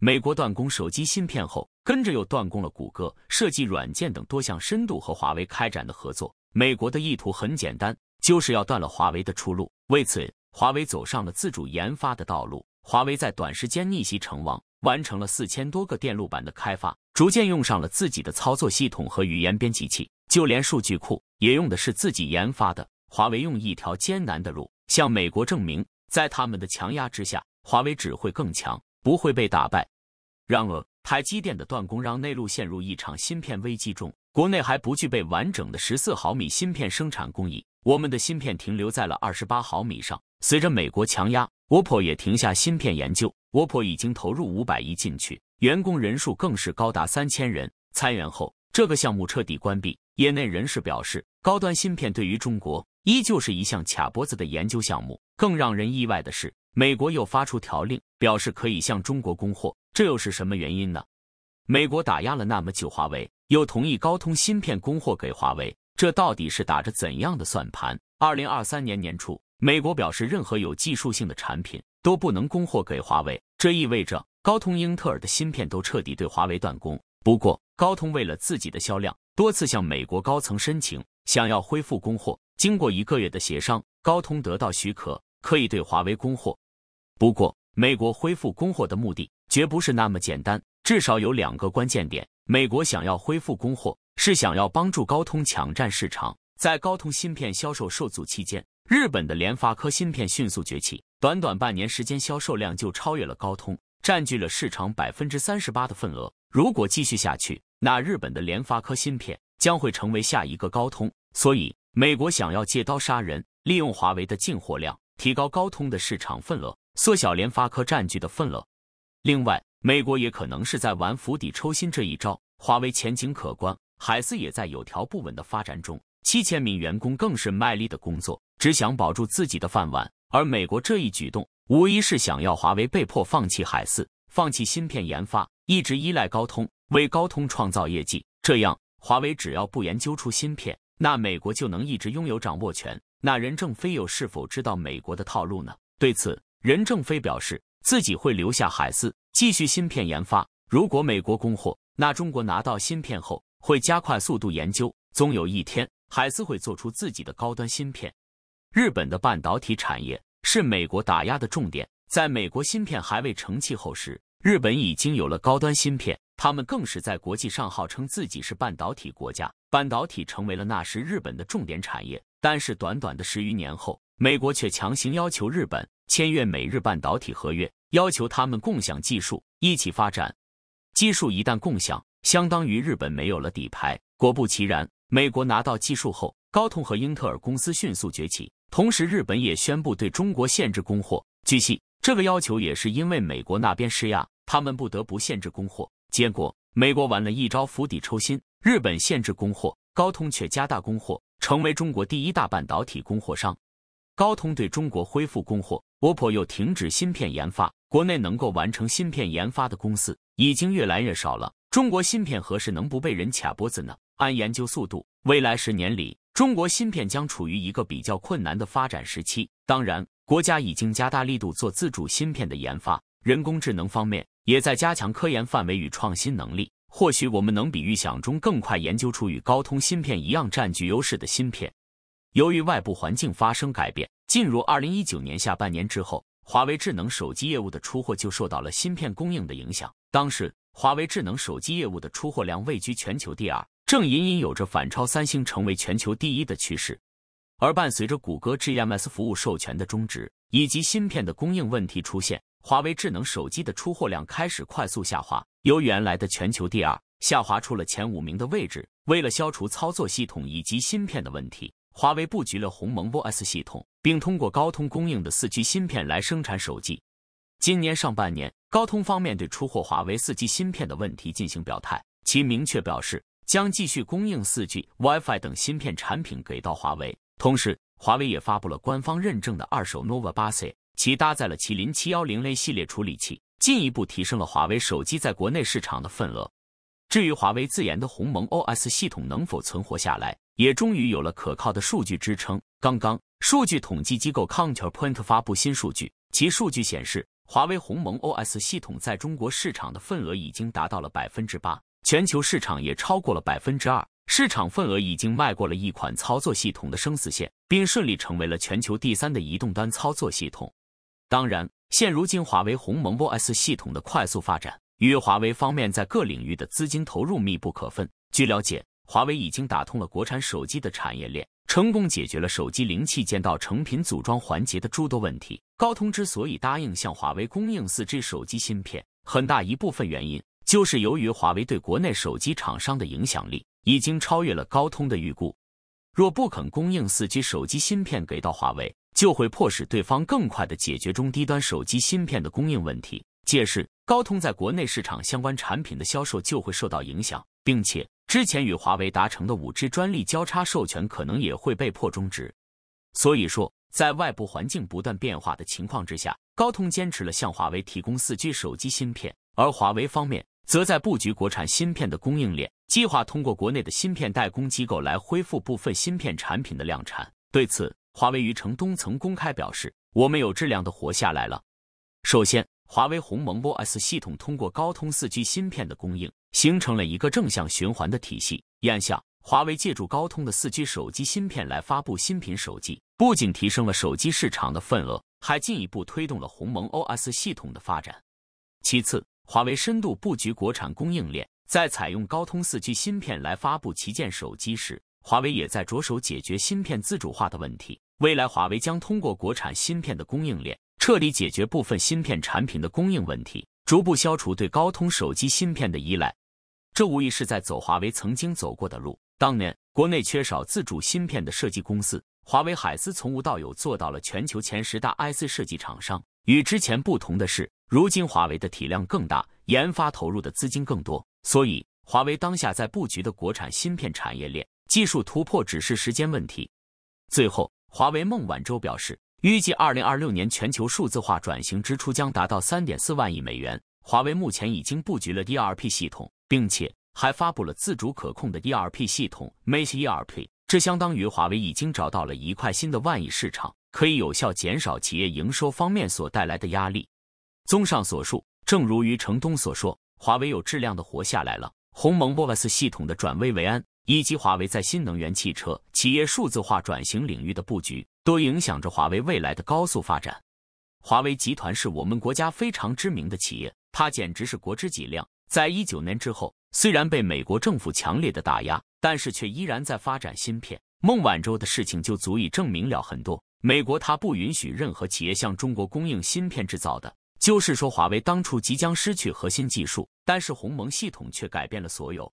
美国断供手机芯片后，跟着又断供了谷歌设计软件等多项深度和华为开展的合作。美国的意图很简单，就是要断了华为的出路。为此，华为走上了自主研发的道路。华为在短时间逆袭成王，完成了四千多个电路板的开发，逐渐用上了自己的操作系统和语言编辑器，就连数据库也用的是自己研发的。华为用一条艰难的路，向美国证明，在他们的强压之下，华为只会更强。不会被打败。然而，台积电的断供让内陆陷入一场芯片危机中。国内还不具备完整的十四毫米芯片生产工艺，我们的芯片停留在了二十八毫米上。随着美国强压，OPPO 也停下芯片研究。OPPO 已经投入五百亿进去，员工人数更是高达三千人。裁员后，这个项目彻底关闭。业内人士表示，高端芯片对于中国依旧是一项卡脖子的研究项目。更让人意外的是。美国又发出条令，表示可以向中国供货，这又是什么原因呢？美国打压了那么久，华为又同意高通芯片供货给华为，这到底是打着怎样的算盘？二零二三年年初，美国表示任何有技术性的产品都不能供货给华为，这意味着高通、英特尔的芯片都彻底对华为断供。不过，高通为了自己的销量，多次向美国高层申请，想要恢复供货。经过一个月的协商，高通得到许可，可以对华为供货。不过，美国恢复供货的目的绝不是那么简单，至少有两个关键点。美国想要恢复供货，是想要帮助高通抢占市场。在高通芯片销售受阻期间，日本的联发科芯片迅速崛起，短短半年时间，销售量就超越了高通，占据了市场百分之三十八的份额。如果继续下去，那日本的联发科芯片将会成为下一个高通。所以，美国想要借刀杀人，利用华为的进货量提高高通的市场份额。缩小联发科占据的份额。另外，美国也可能是在玩釜底抽薪这一招。华为前景可观，海思也在有条不紊的发展中。七千名员工更是卖力的工作，只想保住自己的饭碗。而美国这一举动，无疑是想要华为被迫放弃海思，放弃芯片研发，一直依赖高通，为高通创造业绩。这样，华为只要不研究出芯片，那美国就能一直拥有掌握权。那任正非又是否知道美国的套路呢？对此。任正非表示，自己会留下海思继续芯片研发。如果美国供货，那中国拿到芯片后会加快速度研究，总有一天海思会做出自己的高端芯片。日本的半导体产业是美国打压的重点。在美国芯片还未成气候时，日本已经有了高端芯片，他们更是在国际上号称自己是半导体国家。半导体成为了那时日本的重点产业。但是短短的十余年后，美国却强行要求日本。签约美日半导体合约，要求他们共享技术，一起发展。技术一旦共享，相当于日本没有了底牌。果不其然，美国拿到技术后，高通和英特尔公司迅速崛起。同时，日本也宣布对中国限制供货。据悉，这个要求也是因为美国那边施压，他们不得不限制供货。结果，美国玩了一招釜底抽薪，日本限制供货，高通却加大供货，成为中国第一大半导体供货商。高通对中国恢复供货，o p p o 又停止芯片研发，国内能够完成芯片研发的公司已经越来越少了。中国芯片何时能不被人卡脖子呢？按研究速度，未来十年里，中国芯片将处于一个比较困难的发展时期。当然，国家已经加大力度做自主芯片的研发，人工智能方面也在加强科研范围与创新能力。或许我们能比预想中更快研究出与高通芯片一样占据优势的芯片。由于外部环境发生改变，进入二零一九年下半年之后，华为智能手机业务的出货就受到了芯片供应的影响。当时，华为智能手机业务的出货量位居全球第二，正隐隐有着反超三星，成为全球第一的趋势。而伴随着谷歌 GMS 服务授权的终止，以及芯片的供应问题出现，华为智能手机的出货量开始快速下滑，由原来的全球第二下滑出了前五名的位置。为了消除操作系统以及芯片的问题。华为布局了鸿蒙 OS 系统，并通过高通供应的四 G 芯片来生产手机。今年上半年，高通方面对出货华为四 G 芯片的问题进行表态，其明确表示将继续供应四 G、WiFi 等芯片产品给到华为。同时，华为也发布了官方认证的二手 Nova 八 C，其搭载了麒麟七幺零 A 系列处理器，进一步提升了华为手机在国内市场的份额。至于华为自研的鸿蒙 OS 系统能否存活下来，也终于有了可靠的数据支撑。刚刚，数据统计机构 Counterpoint 发布新数据，其数据显示，华为鸿蒙 OS 系统在中国市场的份额已经达到了百分之八，全球市场也超过了百分之二，市场份额已经迈过了一款操作系统的生死线，并顺利成为了全球第三的移动端操作系统。当然，现如今华为鸿蒙 OS 系统的快速发展。与华为方面在各领域的资金投入密不可分。据了解，华为已经打通了国产手机的产业链，成功解决了手机零器件到成品组装环节的诸多问题。高通之所以答应向华为供应四 G 手机芯片，很大一部分原因就是由于华为对国内手机厂商的影响力已经超越了高通的预估。若不肯供应四 G 手机芯片给到华为，就会迫使对方更快的解决中低端手机芯片的供应问题，届时。高通在国内市场相关产品的销售就会受到影响，并且之前与华为达成的五 G 专利交叉授权可能也会被迫终止。所以说，在外部环境不断变化的情况之下，高通坚持了向华为提供四 G 手机芯片，而华为方面则在布局国产芯片的供应链，计划通过国内的芯片代工机构来恢复部分芯片产品的量产。对此，华为余承东曾公开表示：“我们有质量的活下来了。”首先。华为鸿蒙 OS 系统通过高通四 G 芯片的供应，形成了一个正向循环的体系。眼下，华为借助高通的四 G 手机芯片来发布新品手机，不仅提升了手机市场的份额，还进一步推动了鸿蒙 OS 系统的发展。其次，华为深度布局国产供应链，在采用高通四 G 芯片来发布旗舰手机时，华为也在着手解决芯片自主化的问题。未来，华为将通过国产芯片的供应链。彻底解决部分芯片产品的供应问题，逐步消除对高通手机芯片的依赖，这无疑是在走华为曾经走过的路。当年国内缺少自主芯片的设计公司，华为海思从无到有做到了全球前十大 IC 设计厂商。与之前不同的是，如今华为的体量更大，研发投入的资金更多，所以华为当下在布局的国产芯片产业链技术突破只是时间问题。最后，华为孟晚舟表示。预计二零二六年全球数字化转型支出将达到三点四万亿美元。华为目前已经布局了 d r p 系统，并且还发布了自主可控的 d r p 系统 Mate ERP。这相当于华为已经找到了一块新的万亿市场，可以有效减少企业营收方面所带来的压力。综上所述，正如余承东所说，华为有质量的活下来了。鸿蒙 OS 系统的转危为安，以及华为在新能源汽车、企业数字化转型领域的布局。都影响着华为未来的高速发展。华为集团是我们国家非常知名的企业，它简直是国之脊梁。在一九年之后，虽然被美国政府强烈的打压，但是却依然在发展芯片。孟晚舟的事情就足以证明了很多。美国它不允许任何企业向中国供应芯片制造的，就是说华为当初即将失去核心技术，但是鸿蒙系统却改变了所有。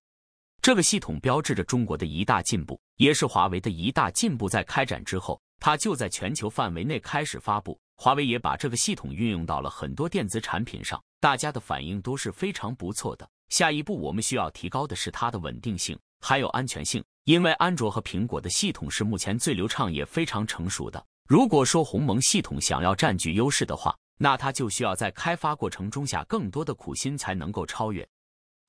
这个系统标志着中国的一大进步，也是华为的一大进步。在开展之后。它就在全球范围内开始发布，华为也把这个系统运用到了很多电子产品上，大家的反应都是非常不错的。下一步我们需要提高的是它的稳定性，还有安全性。因为安卓和苹果的系统是目前最流畅也非常成熟的。如果说鸿蒙系统想要占据优势的话，那它就需要在开发过程中下更多的苦心才能够超越。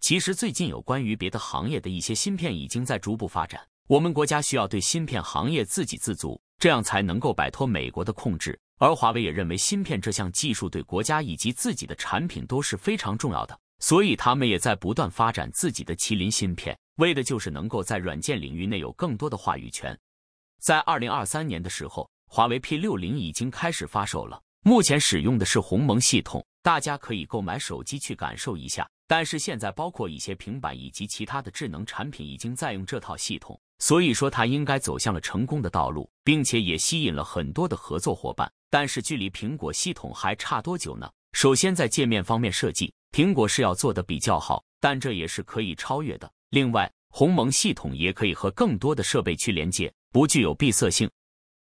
其实最近有关于别的行业的一些芯片已经在逐步发展，我们国家需要对芯片行业自给自足。这样才能够摆脱美国的控制，而华为也认为芯片这项技术对国家以及自己的产品都是非常重要的，所以他们也在不断发展自己的麒麟芯片，为的就是能够在软件领域内有更多的话语权。在二零二三年的时候，华为 P 六零已经开始发售了，目前使用的是鸿蒙系统，大家可以购买手机去感受一下。但是现在，包括一些平板以及其他的智能产品，已经在用这套系统。所以说，它应该走向了成功的道路，并且也吸引了很多的合作伙伴。但是，距离苹果系统还差多久呢？首先，在界面方面设计，苹果是要做的比较好，但这也是可以超越的。另外，鸿蒙系统也可以和更多的设备去连接，不具有闭塞性。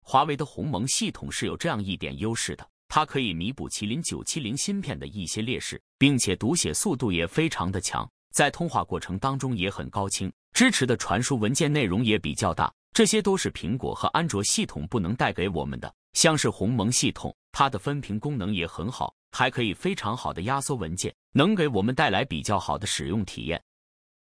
华为的鸿蒙系统是有这样一点优势的，它可以弥补麒麟970芯片的一些劣势，并且读写速度也非常的强，在通话过程当中也很高清。支持的传输文件内容也比较大，这些都是苹果和安卓系统不能带给我们的。像是鸿蒙系统，它的分屏功能也很好，还可以非常好的压缩文件，能给我们带来比较好的使用体验。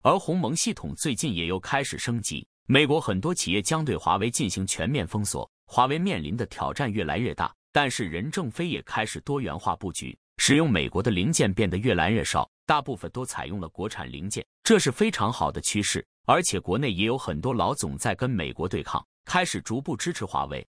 而鸿蒙系统最近也又开始升级。美国很多企业将对华为进行全面封锁，华为面临的挑战越来越大。但是任正非也开始多元化布局。使用美国的零件变得越来越少，大部分都采用了国产零件，这是非常好的趋势。而且国内也有很多老总在跟美国对抗，开始逐步支持华为。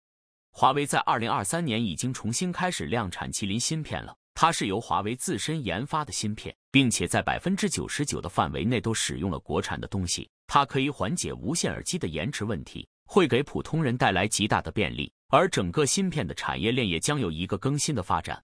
华为在二零二三年已经重新开始量产麒麟芯片了，它是由华为自身研发的芯片，并且在百分之九十九的范围内都使用了国产的东西。它可以缓解无线耳机的延迟问题，会给普通人带来极大的便利。而整个芯片的产业链也将有一个更新的发展。